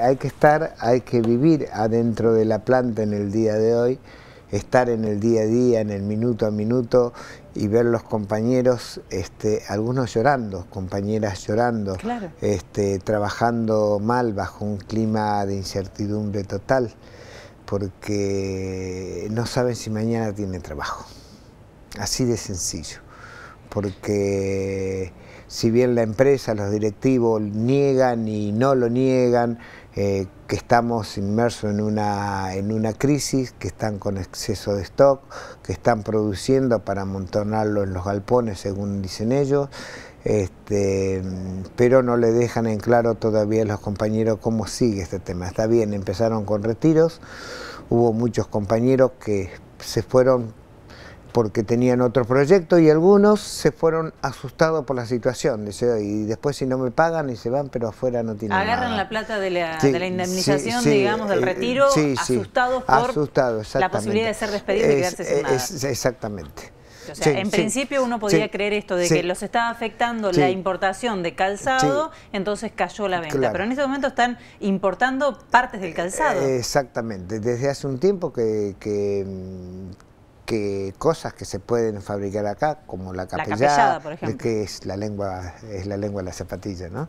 Hay que estar, hay que vivir adentro de la planta en el día de hoy, estar en el día a día, en el minuto a minuto y ver los compañeros, este, algunos llorando, compañeras llorando, este, trabajando mal bajo un clima de incertidumbre total, porque no saben si mañana tienen trabajo. Así de sencillo porque si bien la empresa, los directivos niegan y no lo niegan, eh, que estamos inmersos en una, en una crisis, que están con exceso de stock, que están produciendo para amontonarlo en los galpones, según dicen ellos, este, pero no le dejan en claro todavía a los compañeros cómo sigue este tema. Está bien, empezaron con retiros, hubo muchos compañeros que se fueron porque tenían otro proyecto y algunos se fueron asustados por la situación. y después si no me pagan y se van, pero afuera no tienen Agarran la plata de la, indemnización, digamos, del eh, retiro, asustados por la posibilidad de ser despedido y quedarse sin nada. exactamente. en principio uno podía creer esto de que los estaba afectando la importación de calzado, entonces cayó la venta. Pero en este momento están importando partes del calzado. Eh, exactamente. Desde hace un tiempo que, que cosas que se pueden fabricar acá, como la capellada, que es la lengua, es la lengua de la zapatilla, ¿no?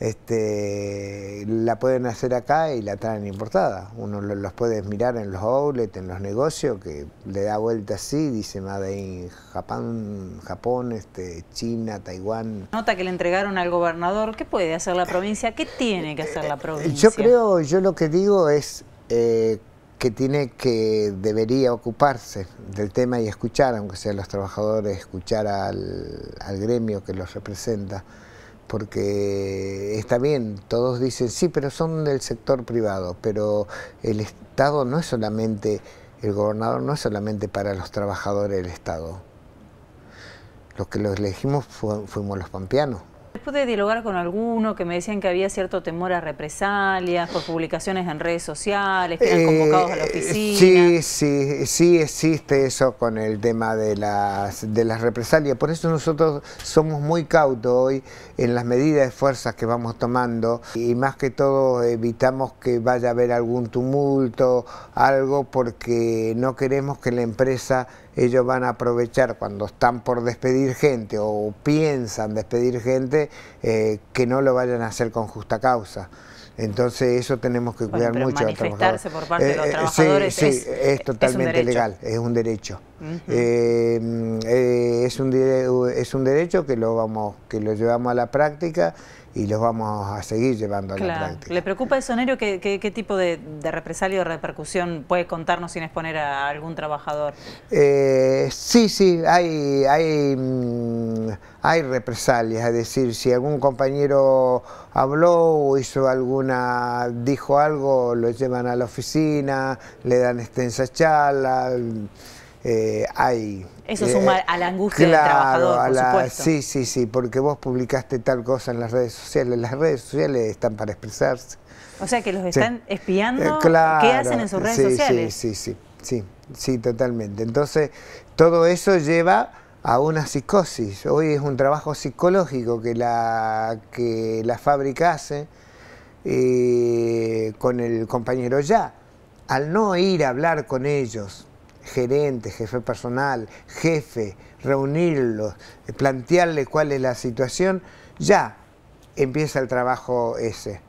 Este, la pueden hacer acá y la traen importada. Uno los puede mirar en los outlets, en los negocios, que le da vuelta así, dice Made in Japón, Japón este, China, Taiwán. Nota que le entregaron al gobernador, ¿qué puede hacer la provincia? ¿Qué tiene que hacer la provincia? Yo creo, yo lo que digo es... Eh, que tiene que, debería ocuparse del tema y escuchar, aunque sean los trabajadores, escuchar al, gremio que los representa, porque está bien, todos dicen, sí, pero son del sector privado, pero el Estado no es solamente, el gobernador no es solamente para los trabajadores del Estado. Los que los elegimos fuimos los pampeanos después de dialogar con alguno que me decían que había cierto temor a represalias por publicaciones en redes sociales, que eran eh, convocados a la eh, oficina. Sí, sí, sí existe eso con el tema de las, de las represalias. Por eso nosotros somos muy cautos hoy en las medidas de fuerzas que vamos tomando y más que todo evitamos que vaya a haber algún tumulto, algo, porque no queremos que la empresa ellos van a aprovechar cuando están por despedir gente o piensan despedir gente eh, que no lo vayan a hacer con justa causa. Entonces eso tenemos que cuidar mucho. Manifestarse por parte de los trabajadores eh, eh, sí, es, totalmente legal, es un derecho es un, es un derecho que lo, vamos, que lo llevamos a la práctica y los vamos a seguir llevando a la práctica. ¿Le preocupa eso, Nero? ¿Qué, qué, tipo de, de represalia o repercusión puede contarnos sin exponer a algún trabajador? Eh, sí, sí, hay, hay, mm, hay represalias, es decir, si algún compañero habló o hizo alguna, dijo algo, lo llevan a la oficina, le dan extensa charla eh, hay... Eso eh, suma a la angustia del trabajador, por supuesto. Sí, sí, sí, porque vos publicaste tal cosa en las redes sociales. Las redes sociales están para expresarse. O sea, que los están espiando. Eh, ¿Qué hacen en sus redes sociales? Sí, sí, sí, sí, sí, totalmente. Entonces, todo eso lleva a una psicosis. Hoy es un trabajo psicológico que la, que la fábrica hace con el compañero ya. Al no ir a hablar con ellos, gerente, jefe personal, jefe, reunirlos, plantearle cuál es la situación, ya empieza el trabajo ese.